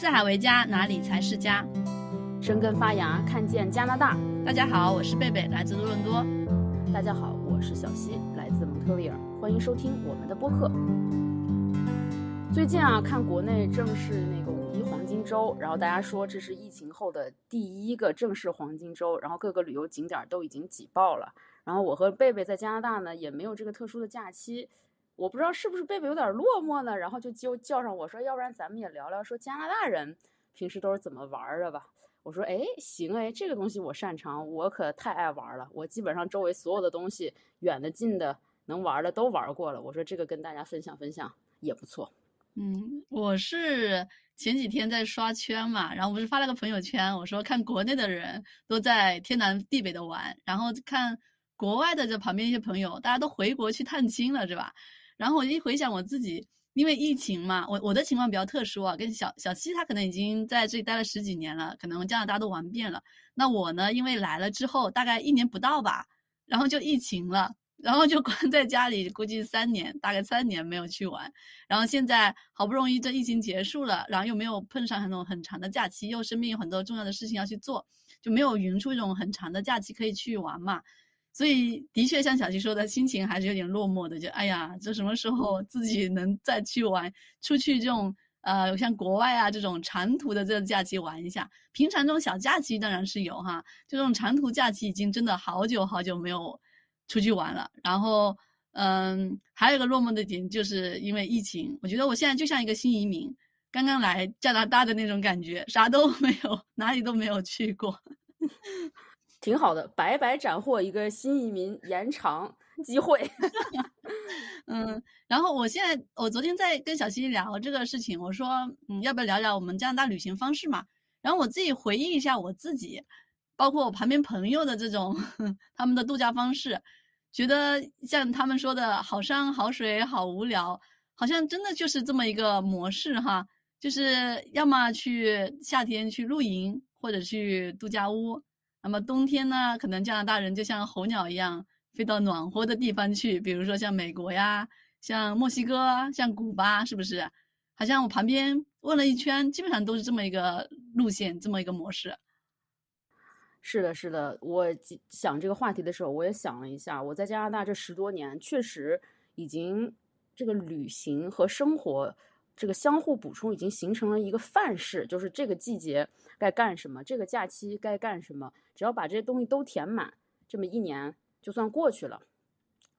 四海为家，哪里才是家？生根发芽，看见加拿大。大家好，我是贝贝，来自多伦多。大家好，我是小溪，来自蒙特利尔。欢迎收听我们的播客。最近啊，看国内正是那个五一黄金周，然后大家说这是疫情后的第一个正式黄金周，然后各个旅游景点都已经挤爆了。然后我和贝贝在加拿大呢，也没有这个特殊的假期。我不知道是不是贝贝有点落寞呢，然后就就叫上我说，要不然咱们也聊聊，说加拿大人平时都是怎么玩的吧。我说，哎，行哎，这个东西我擅长，我可太爱玩了，我基本上周围所有的东西，远的近的能玩的都玩过了。我说这个跟大家分享分享也不错。嗯，我是前几天在刷圈嘛，然后不是发了个朋友圈，我说看国内的人都在天南地北的玩，然后看国外的这旁边一些朋友，大家都回国去探亲了，是吧？然后我一回想我自己，因为疫情嘛，我我的情况比较特殊啊，跟小小西他可能已经在这里待了十几年了，可能加拿大都玩遍了。那我呢，因为来了之后大概一年不到吧，然后就疫情了，然后就关在家里，估计三年，大概三年没有去玩。然后现在好不容易这疫情结束了，然后又没有碰上那种很长的假期，又身边有很多重要的事情要去做，就没有匀出一种很长的假期可以去玩嘛。所以，的确像小七说的心情还是有点落寞的，就哎呀，这什么时候自己能再去玩、出去这种呃像国外啊这种长途的这种假期玩一下？平常这种小假期当然是有哈，就这种长途假期已经真的好久好久没有出去玩了。然后，嗯，还有一个落寞的点，就是因为疫情，我觉得我现在就像一个新移民，刚刚来加拿大的那种感觉，啥都没有，哪里都没有去过。挺好的，白白斩获一个新移民延长机会。嗯，然后我现在我昨天在跟小溪聊这个事情，我说，嗯，要不要聊聊我们加拿大旅行方式嘛？然后我自己回忆一下我自己，包括我旁边朋友的这种 他们的度假方式，觉得像他们说的好山好水好无聊，好像真的就是这么一个模式哈，就是要么去夏天去露营，或者去度假屋。那么冬天呢？可能加拿大人就像候鸟一样，飞到暖和的地方去，比如说像美国呀，像墨西哥，像古巴，是不是？好像我旁边问了一圈，基本上都是这么一个路线，这么一个模式。是的，是的。我想这个话题的时候，我也想了一下，我在加拿大这十多年，确实已经这个旅行和生活。这个相互补充已经形成了一个范式，就是这个季节该干什么，这个假期该干什么，只要把这些东西都填满，这么一年就算过去了。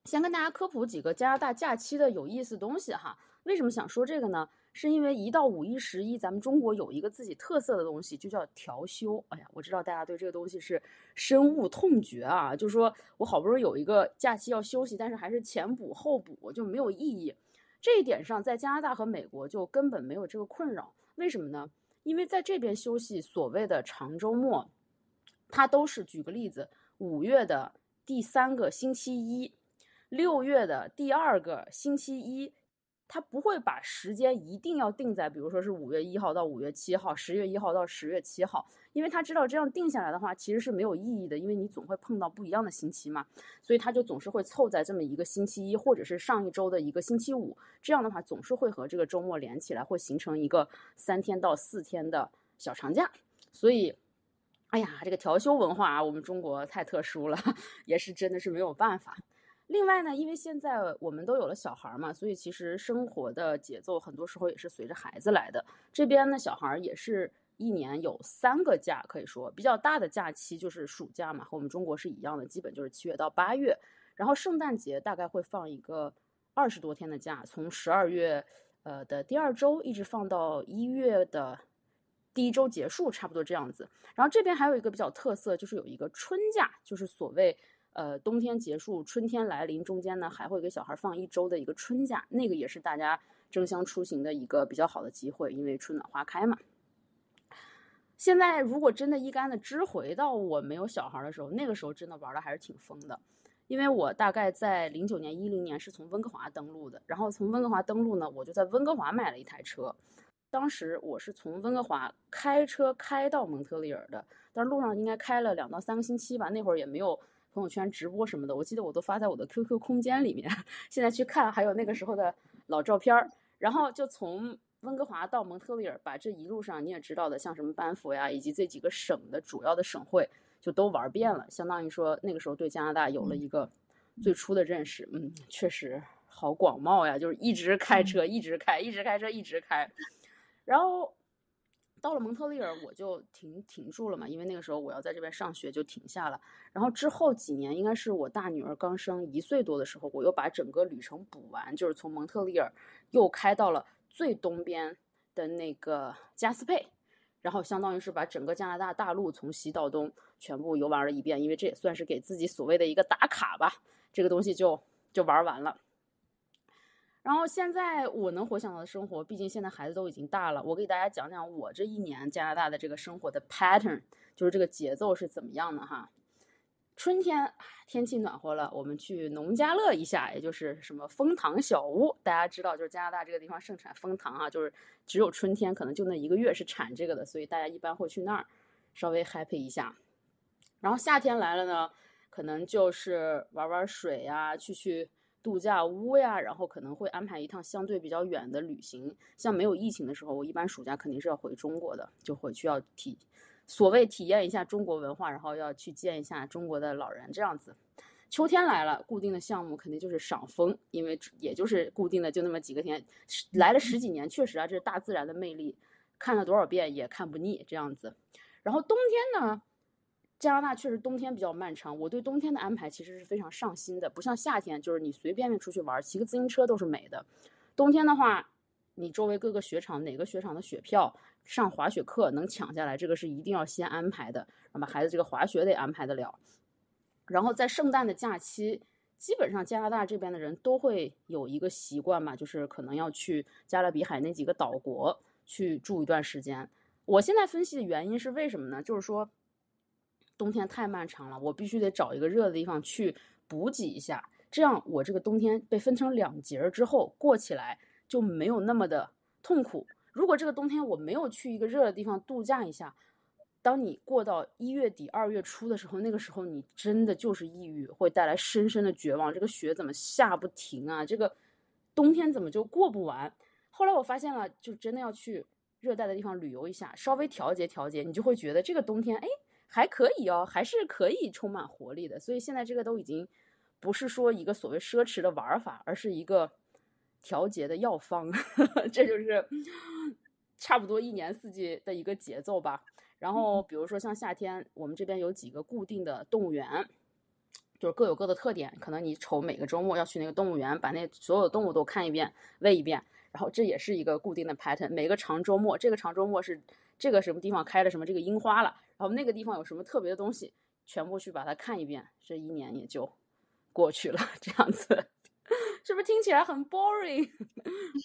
先跟大家科普几个加拿大假期的有意思东西哈。为什么想说这个呢？是因为一到五一十一，咱们中国有一个自己特色的东西，就叫调休。哎呀，我知道大家对这个东西是深恶痛绝啊，就是说我好不容易有一个假期要休息，但是还是前补后补，就没有意义。这一点上，在加拿大和美国就根本没有这个困扰，为什么呢？因为在这边休息所谓的长周末，它都是举个例子，五月的第三个星期一，六月的第二个星期一。他不会把时间一定要定在，比如说是五月一号到五月七号，十月一号到十月七号，因为他知道这样定下来的话其实是没有意义的，因为你总会碰到不一样的星期嘛，所以他就总是会凑在这么一个星期一，或者是上一周的一个星期五，这样的话总是会和这个周末连起来，会形成一个三天到四天的小长假，所以，哎呀，这个调休文化啊，我们中国太特殊了，也是真的是没有办法。另外呢，因为现在我们都有了小孩嘛，所以其实生活的节奏很多时候也是随着孩子来的。这边呢，小孩也是一年有三个假，可以说比较大的假期就是暑假嘛，和我们中国是一样的，基本就是七月到八月。然后圣诞节大概会放一个二十多天的假，从十二月呃的第二周一直放到一月的第一周结束，差不多这样子。然后这边还有一个比较特色，就是有一个春假，就是所谓。呃，冬天结束，春天来临，中间呢还会给小孩放一周的一个春假，那个也是大家争相出行的一个比较好的机会，因为春暖花开嘛。现在如果真的一竿子支回到我没有小孩的时候，那个时候真的玩的还是挺疯的，因为我大概在零九年、一零年是从温哥华登陆的，然后从温哥华登陆呢，我就在温哥华买了一台车，当时我是从温哥华开车开到蒙特利尔的，但路上应该开了两到三个星期吧，那会儿也没有。朋友圈直播什么的，我记得我都发在我的 QQ 空间里面。现在去看，还有那个时候的老照片儿，然后就从温哥华到蒙特利尔，把这一路上你也知道的，像什么班夫呀，以及这几个省的主要的省会，就都玩遍了。相当于说那个时候对加拿大有了一个最初的认识。嗯，确实好广袤呀，就是一直开车，一直开，一直开车，一直开，然后。到了蒙特利尔，我就停停住了嘛，因为那个时候我要在这边上学，就停下了。然后之后几年，应该是我大女儿刚生一岁多的时候，我又把整个旅程补完，就是从蒙特利尔又开到了最东边的那个加斯佩，然后相当于是把整个加拿大大陆从西到东全部游玩了一遍，因为这也算是给自己所谓的一个打卡吧。这个东西就就玩完了。然后现在我能回想到的生活，毕竟现在孩子都已经大了，我给大家讲讲我这一年加拿大的这个生活的 pattern，就是这个节奏是怎么样的哈。春天天气暖和了，我们去农家乐一下，也就是什么蜂糖小屋，大家知道就是加拿大这个地方盛产蜂糖啊，就是只有春天可能就那一个月是产这个的，所以大家一般会去那儿稍微 happy 一下。然后夏天来了呢，可能就是玩玩水呀，去去。度假屋呀，然后可能会安排一趟相对比较远的旅行。像没有疫情的时候，我一般暑假肯定是要回中国的，就回去要体，所谓体验一下中国文化，然后要去见一下中国的老人这样子。秋天来了，固定的项目肯定就是赏枫，因为也就是固定的就那么几个天，来了十几年，确实啊，这是大自然的魅力，看了多少遍也看不腻这样子。然后冬天呢？加拿大确实冬天比较漫长，我对冬天的安排其实是非常上心的，不像夏天，就是你随便便出去玩，骑个自行车都是美的。冬天的话，你周围各个雪场，哪个雪场的雪票、上滑雪课能抢下来，这个是一定要先安排的，那么孩子这个滑雪得安排得了。然后在圣诞的假期，基本上加拿大这边的人都会有一个习惯嘛，就是可能要去加勒比海那几个岛国去住一段时间。我现在分析的原因是为什么呢？就是说。冬天太漫长了，我必须得找一个热的地方去补给一下，这样我这个冬天被分成两节之后过起来就没有那么的痛苦。如果这个冬天我没有去一个热的地方度假一下，当你过到一月底二月初的时候，那个时候你真的就是抑郁，会带来深深的绝望。这个雪怎么下不停啊？这个冬天怎么就过不完？后来我发现了，就真的要去热带的地方旅游一下，稍微调节调节，你就会觉得这个冬天，哎。还可以哦，还是可以充满活力的。所以现在这个都已经不是说一个所谓奢侈的玩法，而是一个调节的药方。这就是差不多一年四季的一个节奏吧。然后比如说像夏天，我们这边有几个固定的动物园，就是各有各的特点。可能你瞅每个周末要去那个动物园，把那所有动物都看一遍、喂一遍，然后这也是一个固定的 pattern。每个长周末，这个长周末是这个什么地方开了什么这个樱花了。然后那个地方有什么特别的东西，全部去把它看一遍，这一年也就过去了。这样子 是不是听起来很 boring？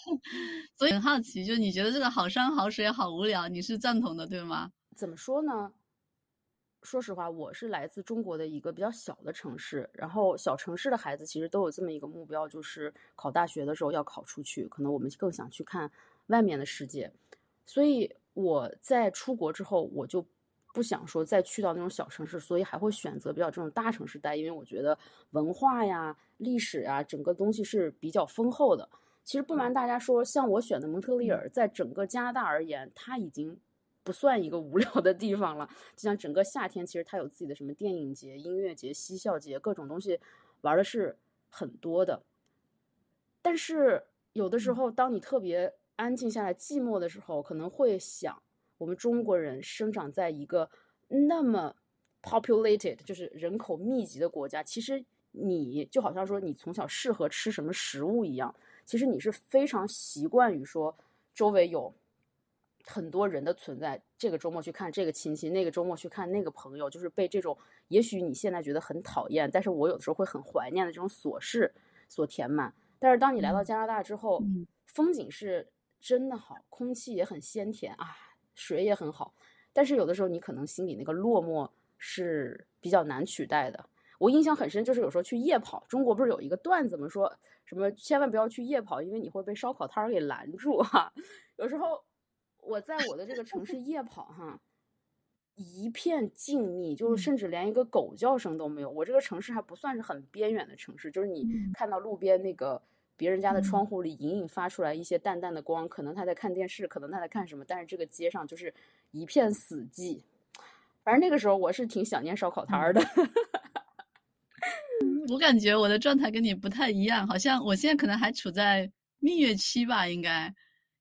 所以很好奇，就你觉得这个好山好水好无聊，你是赞同的，对吗？怎么说呢？说实话，我是来自中国的一个比较小的城市，然后小城市的孩子其实都有这么一个目标，就是考大学的时候要考出去。可能我们更想去看外面的世界，所以我在出国之后，我就。不想说再去到那种小城市，所以还会选择比较这种大城市待，因为我觉得文化呀、历史呀，整个东西是比较丰厚的。其实不瞒大家说，像我选的蒙特利尔，在整个加拿大而言，它已经不算一个无聊的地方了。就像整个夏天，其实它有自己的什么电影节、音乐节、嬉笑节，各种东西玩的是很多的。但是有的时候，当你特别安静下来、寂寞的时候，可能会想。我们中国人生长在一个那么 populated，就是人口密集的国家。其实你就好像说你从小适合吃什么食物一样，其实你是非常习惯于说周围有很多人的存在。这个周末去看这个亲戚，那个周末去看那个朋友，就是被这种也许你现在觉得很讨厌，但是我有的时候会很怀念的这种琐事所填满。但是当你来到加拿大之后，风景是真的好，空气也很鲜甜啊。水也很好，但是有的时候你可能心里那个落寞是比较难取代的。我印象很深，就是有时候去夜跑，中国不是有一个段子吗？说什么千万不要去夜跑，因为你会被烧烤摊儿给拦住哈。有时候我在我的这个城市夜跑哈，一片静谧，就是甚至连一个狗叫声都没有。我这个城市还不算是很边远的城市，就是你看到路边那个。别人家的窗户里隐隐发出来一些淡淡的光，可能他在看电视，可能他在看什么。但是这个街上就是一片死寂。反正那个时候我是挺想念烧烤摊儿的。我感觉我的状态跟你不太一样，好像我现在可能还处在蜜月期吧，应该。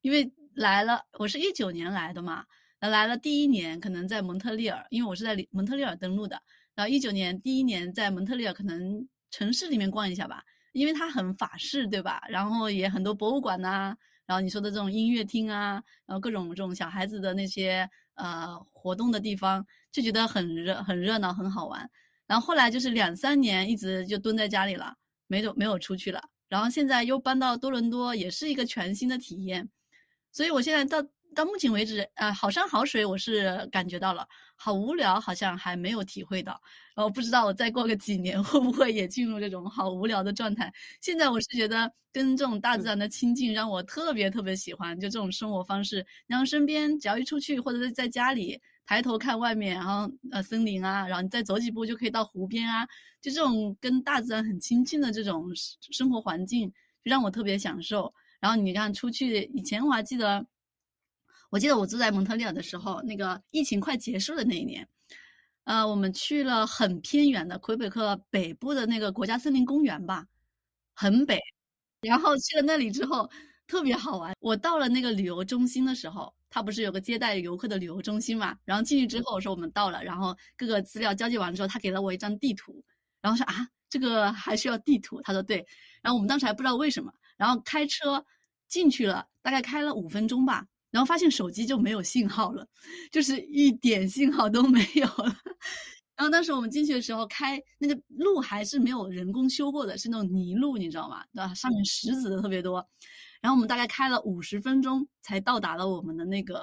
因为来了，我是一九年来的嘛，那来了第一年可能在蒙特利尔，因为我是在蒙特利尔登陆的。然后一九年第一年在蒙特利尔，可能城市里面逛一下吧。因为它很法式，对吧？然后也很多博物馆呐，然后你说的这种音乐厅啊，然后各种这种小孩子的那些呃活动的地方，就觉得很热、很热闹、很好玩。然后后来就是两三年一直就蹲在家里了，没有没有出去了。然后现在又搬到多伦多，也是一个全新的体验。所以我现在到。到目前为止，呃，好山好水，我是感觉到了，好无聊，好像还没有体会到。然后不知道我再过个几年，会不会也进入这种好无聊的状态。现在我是觉得跟这种大自然的亲近，让我特别特别喜欢，就这种生活方式。然后身边只要一出去，或者在在家里抬头看外面，然后呃森林啊，然后你再走几步就可以到湖边啊，就这种跟大自然很亲近的这种生活环境，让我特别享受。然后你看出去，以前我还记得。我记得我住在蒙特利尔的时候，那个疫情快结束的那一年，呃，我们去了很偏远的魁北克北部的那个国家森林公园吧，很北，然后去了那里之后特别好玩。我到了那个旅游中心的时候，他不是有个接待游客的旅游中心嘛？然后进去之后我说我们到了，然后各个资料交接完了之后，他给了我一张地图，然后说啊，这个还需要地图？他说对。然后我们当时还不知道为什么，然后开车进去了，大概开了五分钟吧。然后发现手机就没有信号了，就是一点信号都没有了。然后当时我们进去的时候，开那个路还是没有人工修过的，是那种泥路，你知道吗？对吧？上面石子的特别多。然后我们大概开了五十分钟，才到达了我们的那个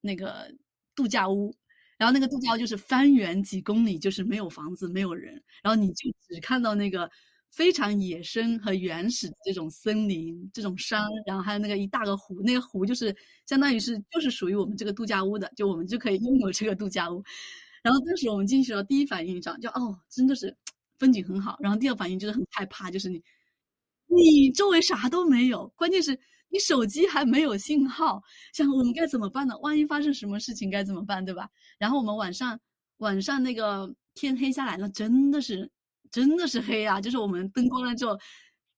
那个度假屋。然后那个度假屋就是方圆几公里，就是没有房子，没有人。然后你就只看到那个。非常野生和原始的这种森林，这种山，然后还有那个一大个湖，那个湖就是相当于是就是属于我们这个度假屋的，就我们就可以拥有这个度假屋。然后当时我们进去的时候，第一反应上就哦，真的是风景很好。然后第二反应就是很害怕，就是你你周围啥都没有，关键是你手机还没有信号，想我们该怎么办呢？万一发生什么事情该怎么办，对吧？然后我们晚上晚上那个天黑下来了，真的是。真的是黑啊！就是我们灯光了之后，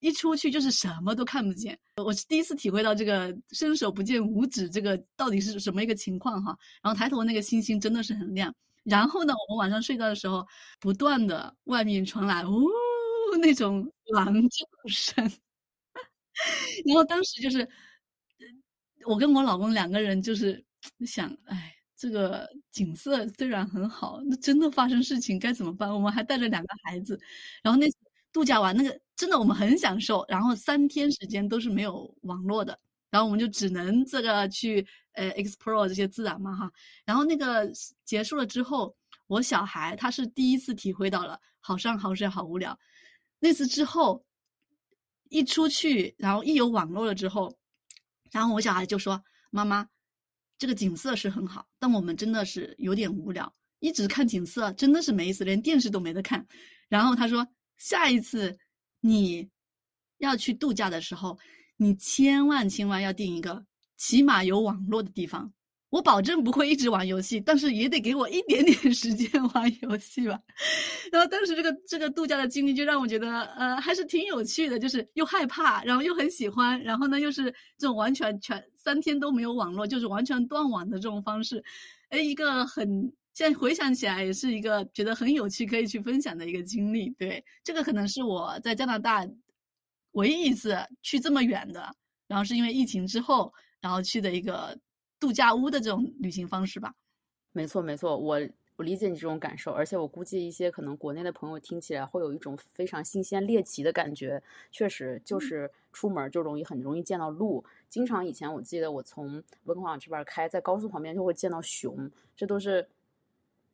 一出去就是什么都看不见。我是第一次体会到这个伸手不见五指，这个到底是什么一个情况哈？然后抬头那个星星真的是很亮。然后呢，我们晚上睡觉的时候，不断的外面传来呜那种狼叫声。然后当时就是，我跟我老公两个人就是想，哎。这个景色虽然很好，那真的发生事情该怎么办？我们还带着两个孩子，然后那度假完那个真的我们很享受，然后三天时间都是没有网络的，然后我们就只能这个去呃 explore 这些自然嘛哈。然后那个结束了之后，我小孩他是第一次体会到了好上好水好无聊。那次之后，一出去然后一有网络了之后，然后我小孩就说妈妈。这个景色是很好，但我们真的是有点无聊，一直看景色真的是没意思，连电视都没得看。然后他说，下一次，你要去度假的时候，你千万千万要订一个起码有网络的地方。我保证不会一直玩游戏，但是也得给我一点点时间玩游戏吧。然后当时这个这个度假的经历就让我觉得，呃，还是挺有趣的，就是又害怕，然后又很喜欢，然后呢又是这种完全全三天都没有网络，就是完全断网的这种方式。哎，一个很现在回想起来也是一个觉得很有趣可以去分享的一个经历。对，这个可能是我在加拿大唯一一次去这么远的，然后是因为疫情之后，然后去的一个。度假屋的这种旅行方式吧，没错没错，我我理解你这种感受，而且我估计一些可能国内的朋友听起来会有一种非常新鲜猎奇的感觉。确实，就是出门就容易很容易见到鹿，经常以前我记得我从温哥华这边开在高速旁边就会见到熊，这都是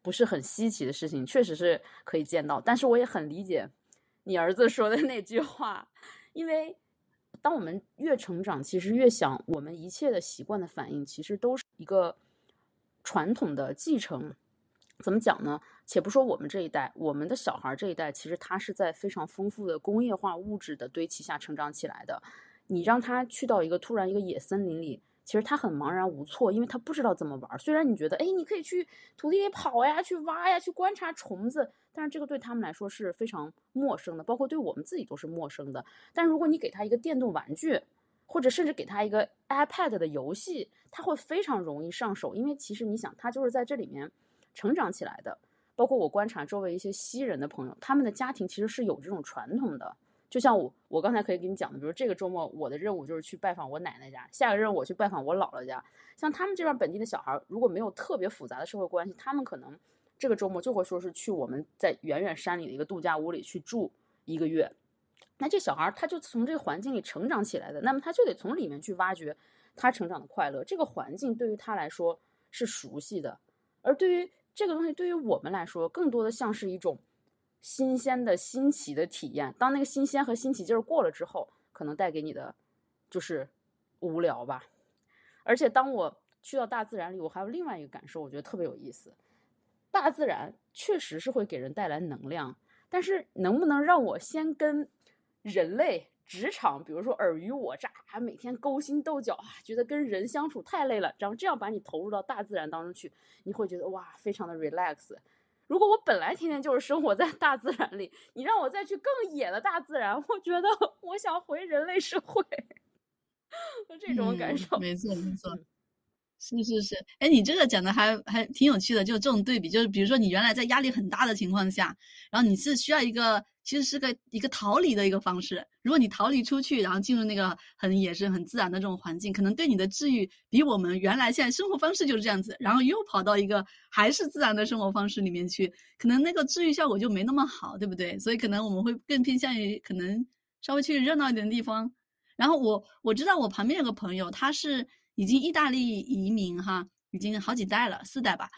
不是很稀奇的事情，确实是可以见到。但是我也很理解你儿子说的那句话，因为。当我们越成长，其实越想，我们一切的习惯的反应，其实都是一个传统的继承。怎么讲呢？且不说我们这一代，我们的小孩这一代，其实他是在非常丰富的工业化物质的堆砌下成长起来的。你让他去到一个突然一个野森林里。其实他很茫然无措，因为他不知道怎么玩。虽然你觉得，哎，你可以去土地里跑呀，去挖呀，去观察虫子，但是这个对他们来说是非常陌生的，包括对我们自己都是陌生的。但如果你给他一个电动玩具，或者甚至给他一个 iPad 的游戏，他会非常容易上手。因为其实你想，他就是在这里面成长起来的。包括我观察周围一些西人的朋友，他们的家庭其实是有这种传统的。就像我，我刚才可以给你讲的，比如这个周末我的任务就是去拜访我奶奶家，下个任务我去拜访我姥姥家。像他们这边本地的小孩，如果没有特别复杂的社会关系，他们可能这个周末就会说是去我们在远远山里的一个度假屋里去住一个月。那这小孩他就从这个环境里成长起来的，那么他就得从里面去挖掘他成长的快乐。这个环境对于他来说是熟悉的，而对于这个东西对于我们来说，更多的像是一种。新鲜的新奇的体验，当那个新鲜和新奇劲儿过了之后，可能带给你的就是无聊吧。而且当我去到大自然里，我还有另外一个感受，我觉得特别有意思。大自然确实是会给人带来能量，但是能不能让我先跟人类职场，比如说尔虞我诈，还每天勾心斗角，觉得跟人相处太累了，然后这样把你投入到大自然当中去，你会觉得哇，非常的 relax。如果我本来天天就是生活在大自然里，你让我再去更野的大自然，我觉得 我想回人类社会，这种感受。没错，没错。是是是，哎，你这个讲的还还挺有趣的，就这种对比，就是比如说你原来在压力很大的情况下，然后你是需要一个，其实是个一个逃离的一个方式。如果你逃离出去，然后进入那个很野生、很自然的这种环境，可能对你的治愈比我们原来现在生活方式就是这样子。然后又跑到一个还是自然的生活方式里面去，可能那个治愈效果就没那么好，对不对？所以可能我们会更偏向于可能稍微去热闹一点的地方。然后我我知道我旁边有个朋友，他是。已经意大利移民哈，已经好几代了，四代吧。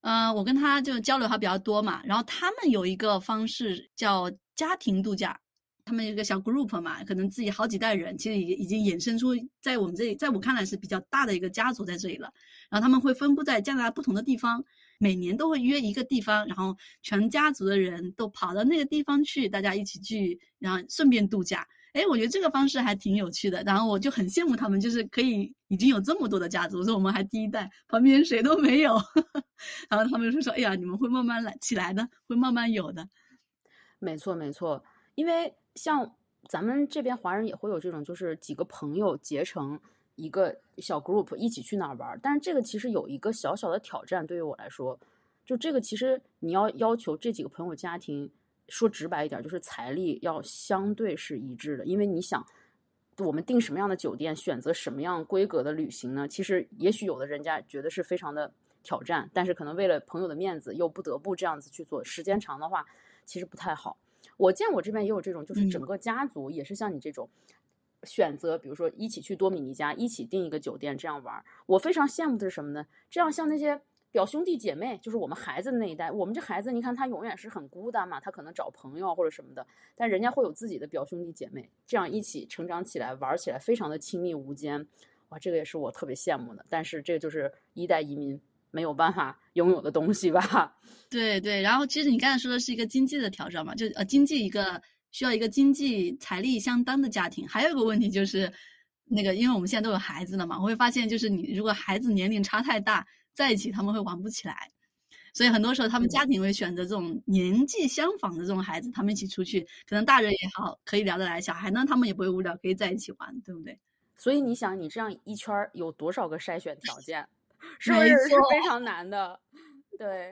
嗯，我跟他就交流还比较多嘛。然后他们有一个方式叫家庭度假，他们一个小 group 嘛，可能自己好几代人，其实已已经衍生出在我们这里，在我看来是比较大的一个家族在这里了。然后他们会分布在加拿大不同的地方，每年都会约一个地方，然后全家族的人都跑到那个地方去，大家一起去，然后顺便度假。哎，我觉得这个方式还挺有趣的。然后我就很羡慕他们，就是可以已经有这么多的家族，说我们还第一代，旁边谁都没有。然后他们就说：“哎呀，你们会慢慢来起来的，会慢慢有的。”没错，没错。因为像咱们这边华人也会有这种，就是几个朋友结成一个小 group 一起去哪儿玩。但是这个其实有一个小小的挑战，对于我来说，就这个其实你要要求这几个朋友家庭。说直白一点，就是财力要相对是一致的，因为你想，我们订什么样的酒店，选择什么样规格的旅行呢？其实也许有的人家觉得是非常的挑战，但是可能为了朋友的面子，又不得不这样子去做。时间长的话，其实不太好。我见我这边也有这种，就是整个家族也是像你这种选择，比如说一起去多米尼加，一起订一个酒店这样玩。我非常羡慕的是什么呢？这样像那些。表兄弟姐妹就是我们孩子那一代，我们这孩子你看他永远是很孤单嘛，他可能找朋友或者什么的，但人家会有自己的表兄弟姐妹，这样一起成长起来、玩起来，非常的亲密无间。哇，这个也是我特别羡慕的，但是这个就是一代移民没有办法 拥有的东西吧？对对，然后其实你刚才说的是一个经济的挑战嘛，就呃经济一个需要一个经济财力相当的家庭，还有个问题就是那个，因为我们现在都有孩子了嘛，我会发现就是你如果孩子年龄差太大。在一起他们会玩不起来，所以很多时候他们家庭会选择这种年纪相仿的这种孩子，他们一起出去，可能大人也好可以聊得来，小孩呢他们也不会无聊，可以在一起玩，对不对？所以你想，你这样一圈有多少个筛选条件，是不是是非常难的？对。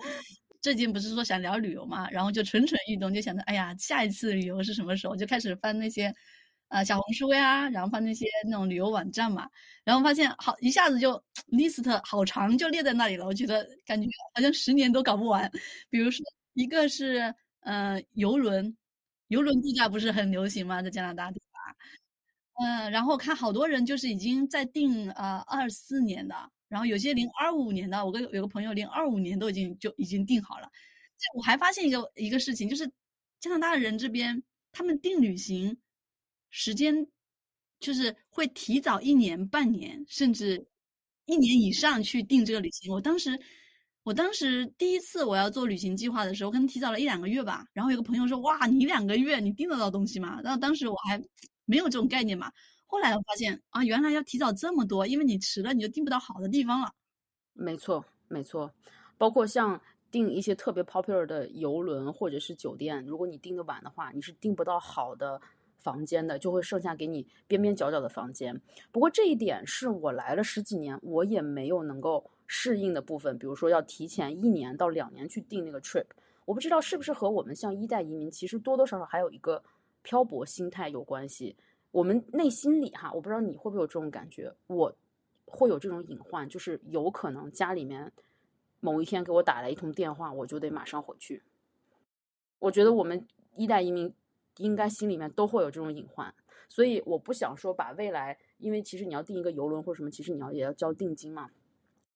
最近不是说想聊旅游嘛，然后就蠢蠢欲动，就想着哎呀，下一次旅游是什么时候？就开始翻那些。呃小红书呀，然后发那些那种旅游网站嘛，然后发现好一下子就 list 好长，就列在那里了。我觉得感觉好像十年都搞不完。比如说，一个是嗯，游轮，游轮度假不是很流行吗？在加拿大，对吧？嗯，然后看好多人就是已经在订呃二四年的，然后有些零二五年的，我跟有个朋友零二五年都已经就已经订好了。我还发现一个一个事情，就是加拿大人这边他们订旅行。时间就是会提早一年、半年，甚至一年以上去定这个旅行。我当时，我当时第一次我要做旅行计划的时候，可能提早了一两个月吧。然后有个朋友说：“哇，你两个月，你订得到东西吗？”然后当时我还没有这种概念嘛。后来我发现啊，原来要提早这么多，因为你迟了，你就订不到好的地方了。没错，没错，包括像订一些特别 popular 的游轮或者是酒店，如果你订的晚的话，你是订不到好的。房间的就会剩下给你边边角角的房间。不过这一点是我来了十几年，我也没有能够适应的部分。比如说，要提前一年到两年去定那个 trip，我不知道是不是和我们像一代移民，其实多多少少还有一个漂泊心态有关系。我们内心里哈，我不知道你会不会有这种感觉，我会有这种隐患，就是有可能家里面某一天给我打来一通电话，我就得马上回去。我觉得我们一代移民。应该心里面都会有这种隐患，所以我不想说把未来，因为其实你要订一个游轮或者什么，其实你要也要交定金嘛。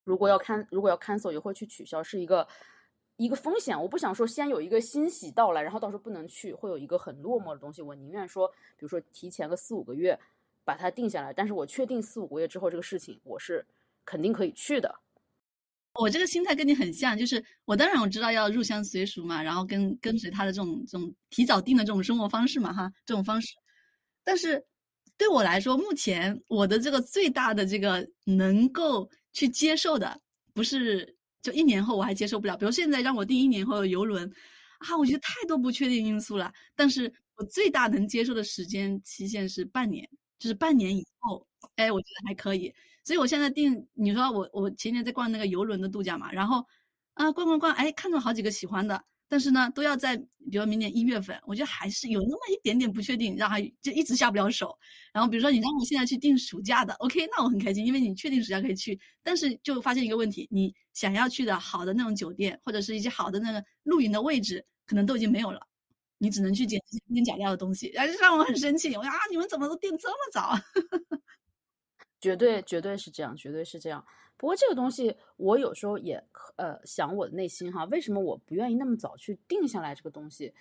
如果要看，如果要 cancel 也会去取消，是一个一个风险。我不想说先有一个欣喜到来，然后到时候不能去，会有一个很落寞的东西。我宁愿说，比如说提前个四五个月把它定下来，但是我确定四五个月之后这个事情我是肯定可以去的。我这个心态跟你很像，就是我当然我知道要入乡随俗嘛，然后跟跟随他的这种这种提早定的这种生活方式嘛，哈，这种方式。但是对我来说，目前我的这个最大的这个能够去接受的，不是就一年后我还接受不了。比如现在让我定一年后的游轮，啊，我觉得太多不确定因素了。但是我最大能接受的时间期限是半年，就是半年以后，哎，我觉得还可以。所以，我现在订你说我我前年在逛那个游轮的度假嘛，然后，啊逛逛逛，哎，看中好几个喜欢的，但是呢，都要在比如明年一月份，我觉得还是有那么一点点不确定，让他就一直下不了手。然后，比如说你让我现在去订暑假的，OK，那我很开心，因为你确定暑假可以去。但是就发现一个问题，你想要去的好的那种酒店或者是一些好的那个露营的位置，可能都已经没有了，你只能去捡捡捡料的东西，然后捡捡捡捡捡捡捡啊，你们怎么都订这么早？捡捡捡绝对绝对是这样，绝对是这样。不过这个东西，我有时候也呃想我的内心哈，为什么我不愿意那么早去定下来这个东西？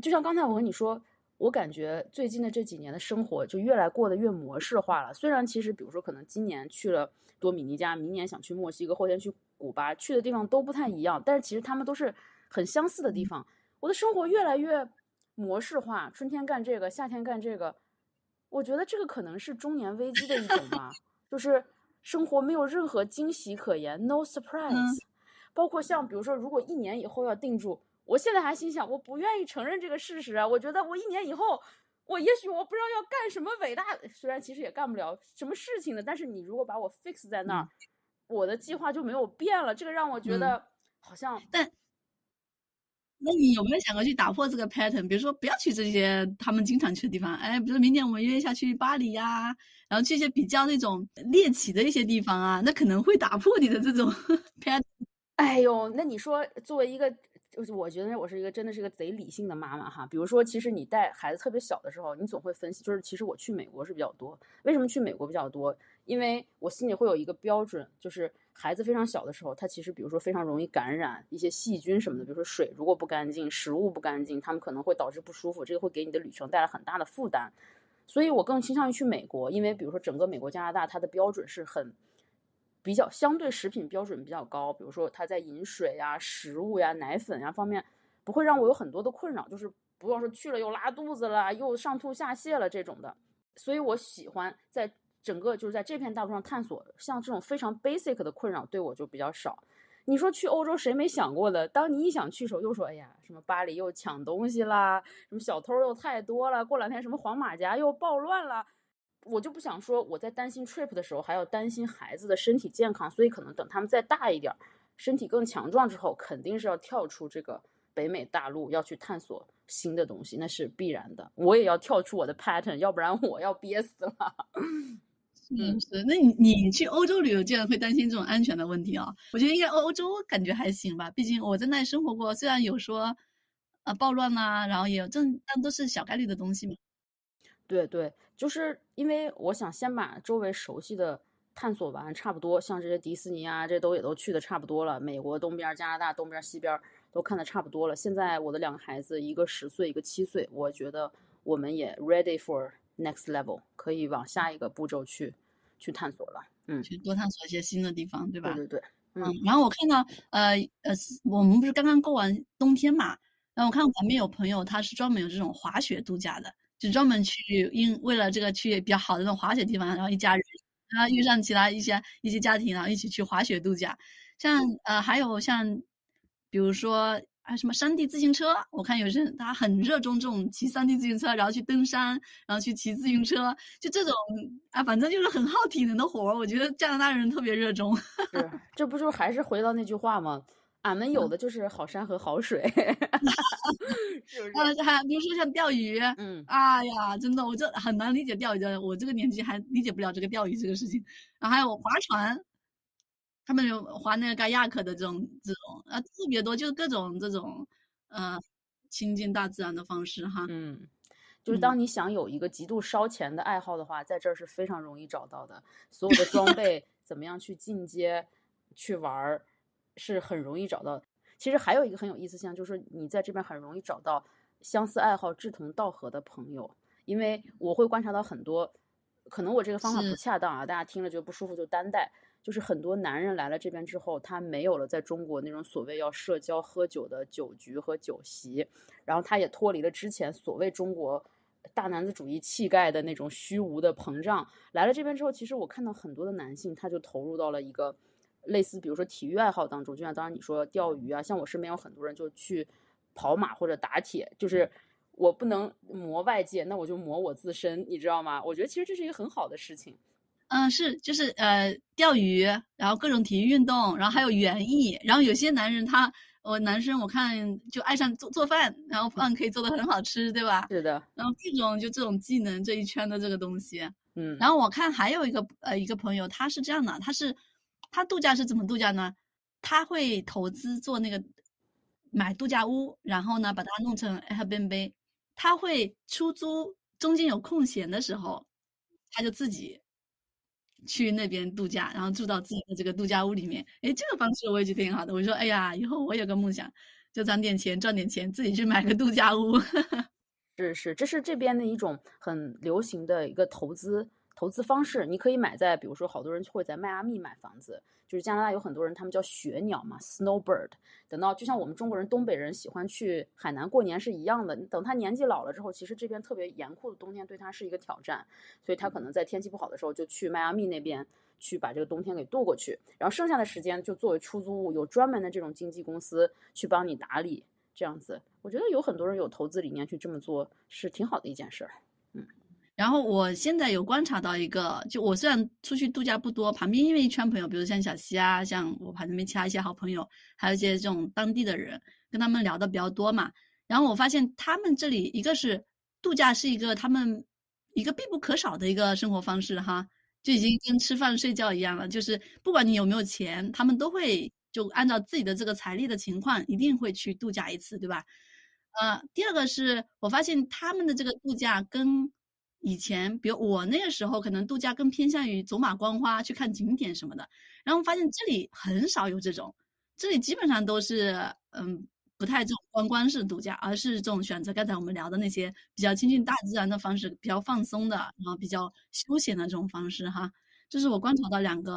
就像刚才我跟你说，我感觉最近的这几年的生活就越来过得越模式化了。虽然其实比如说可能今年去了多米尼加，明年想去墨西哥，后天去古巴，去的地方都不太一样，但是其实他们都是很相似的地方。我的生活越来越模式化，春天干这个，夏天干这个。我觉得这个可能是中年危机的一种吧，就是生活没有任何惊喜可言，no surprise。包括像比如说，如果一年以后要定住，我现在还心想，我不愿意承认这个事实啊。我觉得我一年以后，我也许我不知道要干什么伟大，虽然其实也干不了什么事情的。但是你如果把我 fix 在那儿，我的计划就没有变了。这个让我觉得好像。那你有没有想过去打破这个 pattern？比如说，不要去这些他们经常去的地方。哎，比如明年我们约一下去巴黎呀，然后去一些比较那种猎奇的一些地方啊，那可能会打破你的这种 pattern。哎呦，那你说作为一个，我觉得我是一个真的是一个贼理性的妈妈哈。比如说，其实你带孩子特别小的时候，你总会分析，就是其实我去美国是比较多，为什么去美国比较多？因为我心里会有一个标准，就是孩子非常小的时候，他其实比如说非常容易感染一些细菌什么的，比如说水如果不干净，食物不干净，他们可能会导致不舒服，这个会给你的旅程带来很大的负担。所以我更倾向于去美国，因为比如说整个美国、加拿大，它的标准是很比较相对食品标准比较高，比如说它在饮水呀、食物呀、奶粉呀方面不会让我有很多的困扰，就是不要说去了又拉肚子了，又上吐下泻了这种的。所以我喜欢在。整个就是在这片大陆上探索，像这种非常 basic 的困扰对我就比较少。你说去欧洲谁没想过的？当你一想去时候，又说哎呀，什么巴黎又抢东西啦，什么小偷又太多了，过两天什么黄马甲又暴乱了。我就不想说我在担心 trip 的时候还要担心孩子的身体健康，所以可能等他们再大一点，身体更强壮之后，肯定是要跳出这个北美大陆，要去探索新的东西，那是必然的。我也要跳出我的 pattern，要不然我要憋死了。嗯，是，那你你去欧洲旅游竟然会担心这种安全的问题啊？我觉得应该欧欧洲感觉还行吧，毕竟我在那里生活过，虽然有说，啊暴乱呐，然后也有正，但都是小概率的东西嘛。对对，就是因为我想先把周围熟悉的探索完，差不多，像这些迪士尼啊，这都也都去的差不多了。美国东边、加拿大东边、西边都看的差不多了。现在我的两个孩子，一个十岁，一个七岁，我觉得我们也 ready for。Next level，可以往下一个步骤去去探索了，嗯，去多探索一些新的地方，对吧？对对对，嗯。然后我看到，呃呃，我们不是刚刚过完冬天嘛？然后我看旁边有朋友，他是专门有这种滑雪度假的，就专门去因为了这个去比较好的那种滑雪地方，然后一家人，然后遇上其他一些一些家庭，然后一起去滑雪度假。像呃，还有像，比如说。还有什么山地自行车？我看有人他很热衷这种骑山地自行车，然后去登山，然后去骑自行车，就这种啊，反正就是很耗体能的活儿。我觉得加拿大人特别热衷。是，这不就还是回到那句话吗？俺们有的就是好山和好水。啊，比如说像钓鱼，嗯，哎呀，真的，我这很难理解钓鱼，的，我这个年纪还理解不了这个钓鱼这个事情。然后还有划船。他们有滑那个盖亚克的这种这种啊特别多，就是各种这种，呃，亲近大自然的方式哈。嗯，就是当你想有一个极度烧钱的爱好的话，在这儿是非常容易找到的。所有的装备 怎么样去进阶去玩是很容易找到。其实还有一个很有意思，像就是你在这边很容易找到相似爱好、志同道合的朋友，因为我会观察到很多，可能我这个方法不恰当啊，大家听了觉得不舒服就担待。就是很多男人来了这边之后，他没有了在中国那种所谓要社交喝酒的酒局和酒席，然后他也脱离了之前所谓中国大男子主义气概的那种虚无的膨胀。来了这边之后，其实我看到很多的男性，他就投入到了一个类似比如说体育爱好当中，就像当然你说钓鱼啊，像我身边有很多人就去跑马或者打铁，就是我不能磨外界，那我就磨我自身，你知道吗？我觉得其实这是一个很好的事情。嗯，是就是呃，钓鱼，然后各种体育运动，然后还有园艺，然后有些男人他，我男生我看就爱上做做饭，然后饭可以做的很好吃，对吧？是的，然后这种就这种技能这一圈的这个东西，嗯，然后我看还有一个呃一个朋友他是这样的，他是他度假是怎么度假呢？他会投资做那个买度假屋，然后呢把它弄成 Airbnb，他会出租，中间有空闲的时候，他就自己。去那边度假，然后住到自己的这个度假屋里面。哎，这个方式我也觉得挺好的。我说，哎呀，以后我有个梦想，就攒点钱，赚点钱，自己去买个度假屋。是是，这是这边的一种很流行的一个投资。投资方式，你可以买在，比如说，好多人会在迈阿密买房子，就是加拿大有很多人，他们叫雪鸟嘛，snow bird。等到就像我们中国人东北人喜欢去海南过年是一样的，等他年纪老了之后，其实这边特别严酷的冬天对他是一个挑战，所以他可能在天气不好的时候就去迈阿密那边去把这个冬天给度过去，然后剩下的时间就作为出租物，有专门的这种经纪公司去帮你打理，这样子，我觉得有很多人有投资理念去这么做是挺好的一件事儿。然后我现在有观察到一个，就我虽然出去度假不多，旁边因为一圈朋友，比如像小溪啊，像我旁边其他一些好朋友，还有一些这种当地的人，跟他们聊的比较多嘛。然后我发现他们这里一个是度假是一个他们一个必不可少的一个生活方式哈，就已经跟吃饭睡觉一样了，就是不管你有没有钱，他们都会就按照自己的这个财力的情况，一定会去度假一次，对吧？呃，第二个是我发现他们的这个度假跟。以前，比如我那个时候，可能度假更偏向于走马观花去看景点什么的。然后发现这里很少有这种，这里基本上都是嗯，不太这种观光式度假，而是这种选择刚才我们聊的那些比较亲近大自然的方式，比较放松的，然后比较休闲的这种方式哈。这是我观察到两个。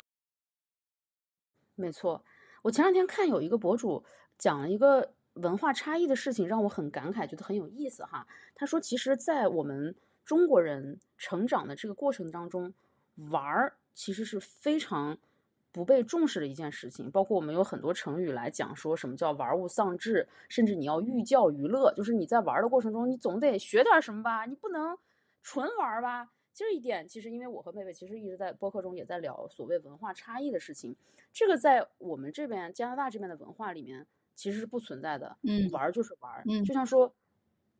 没错，我前两天看有一个博主讲了一个文化差异的事情，让我很感慨，觉得很有意思哈。他说，其实，在我们中国人成长的这个过程当中，玩儿其实是非常不被重视的一件事情。包括我们有很多成语来讲，说什么叫玩物丧志，甚至你要寓教于乐，就是你在玩的过程中，你总得学点什么吧，你不能纯玩吧。这一点其实，因为我和贝贝其实一直在播客中也在聊所谓文化差异的事情。这个在我们这边加拿大这边的文化里面其实是不存在的。嗯，玩就是玩。嗯，就像说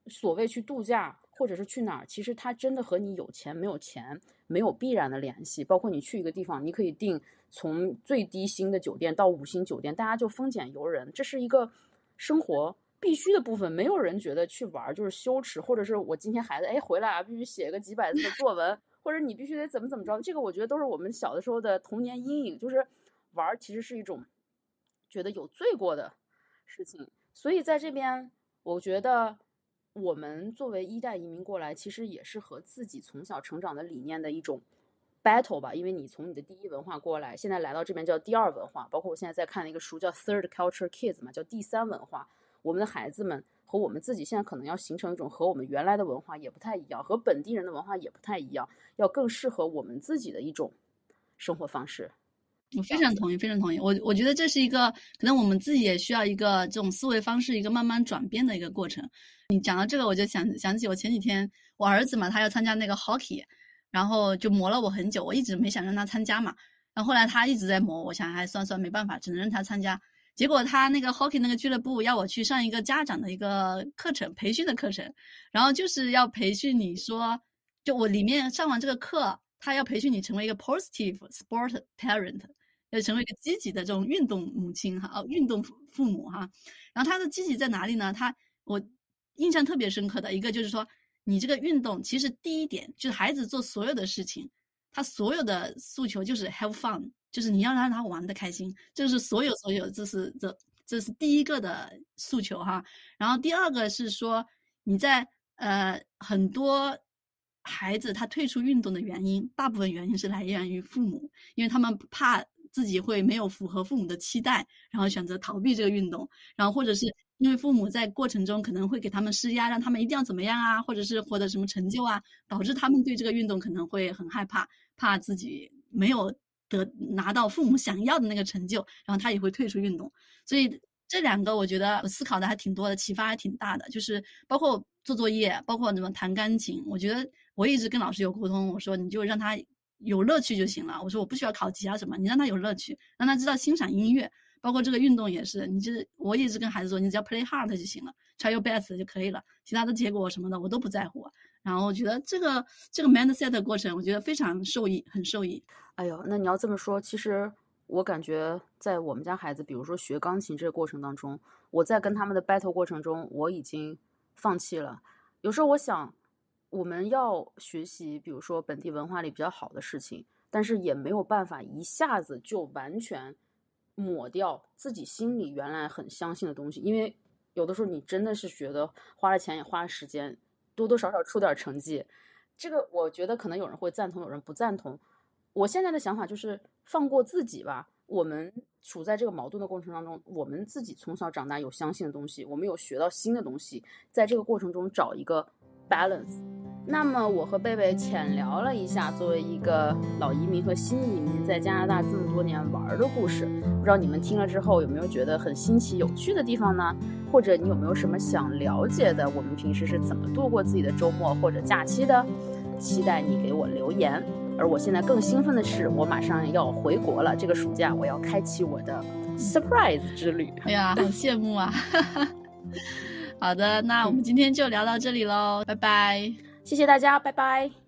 所谓去度假。或者是去哪儿，其实它真的和你有钱没有钱没有必然的联系。包括你去一个地方，你可以定从最低星的酒店到五星酒店，大家就风俭由人，这是一个生活必须的部分。没有人觉得去玩就是羞耻，或者是我今天孩子哎回来啊必须写个几百字的作文，或者你必须得怎么怎么着。这个我觉得都是我们小的时候的童年阴影，就是玩其实是一种觉得有罪过的事情。所以在这边，我觉得。我们作为一代移民过来，其实也是和自己从小成长的理念的一种 battle 吧。因为你从你的第一文化过来，现在来到这边叫第二文化，包括我现在在看的一个书叫 Third Culture Kids 嘛，叫第三文化。我们的孩子们和我们自己现在可能要形成一种和我们原来的文化也不太一样，和本地人的文化也不太一样，要更适合我们自己的一种生活方式。我非常同意，非常同意。我我觉得这是一个可能我们自己也需要一个这种思维方式一个慢慢转变的一个过程。你讲到这个，我就想想起我前几天我儿子嘛，他要参加那个 hockey，然后就磨了我很久，我一直没想让他参加嘛。然后后来他一直在磨，我想还算算没办法，只能让他参加。结果他那个 hockey 那个俱乐部要我去上一个家长的一个课程培训的课程，然后就是要培训你说，就我里面上完这个课，他要培训你成为一个 positive sport parent，要成为一个积极的这种运动母亲哈，哦，运动父母哈。然后他的积极在哪里呢？他我。印象特别深刻的一个就是说，你这个运动其实第一点就是孩子做所有的事情，他所有的诉求就是 have fun，就是你要让他玩的开心，这是所有所有这是这这是第一个的诉求哈。然后第二个是说你在呃很多孩子他退出运动的原因，大部分原因是来源于父母，因为他们怕自己会没有符合父母的期待，然后选择逃避这个运动，然后或者是。因为父母在过程中可能会给他们施压，让他们一定要怎么样啊，或者是获得什么成就啊，导致他们对这个运动可能会很害怕，怕自己没有得拿到父母想要的那个成就，然后他也会退出运动。所以这两个我觉得思考的还挺多的，启发还挺大的。就是包括做作业，包括怎么弹钢琴，我觉得我一直跟老师有沟通，我说你就让他有乐趣就行了。我说我不需要考级啊什么，你让他有乐趣，让他知道欣赏音乐。包括这个运动也是，你就是我一直跟孩子说，你只要 play hard 就行了，try your best 就可以了，其他的结果什么的我都不在乎。然后我觉得这个这个 mindset 过程，我觉得非常受益，很受益。哎呦，那你要这么说，其实我感觉在我们家孩子，比如说学钢琴这个过程当中，我在跟他们的 battle 过程中，我已经放弃了。有时候我想，我们要学习，比如说本地文化里比较好的事情，但是也没有办法一下子就完全。抹掉自己心里原来很相信的东西，因为有的时候你真的是觉得花了钱也花了时间，多多少少出点成绩。这个我觉得可能有人会赞同，有人不赞同。我现在的想法就是放过自己吧。我们处在这个矛盾的过程当中，我们自己从小长大有相信的东西，我们有学到新的东西，在这个过程中找一个 balance。那么我和贝贝浅聊了一下，作为一个老移民和新移民在加拿大这么多年玩的故事。不知道你们听了之后有没有觉得很新奇有趣的地方呢？或者你有没有什么想了解的？我们平时是怎么度过自己的周末或者假期的？期待你给我留言。而我现在更兴奋的是，我马上要回国了。这个暑假我要开启我的 surprise 之旅。哎呀，很羡慕啊！好的，那我们今天就聊到这里喽，拜拜！谢谢大家，拜拜！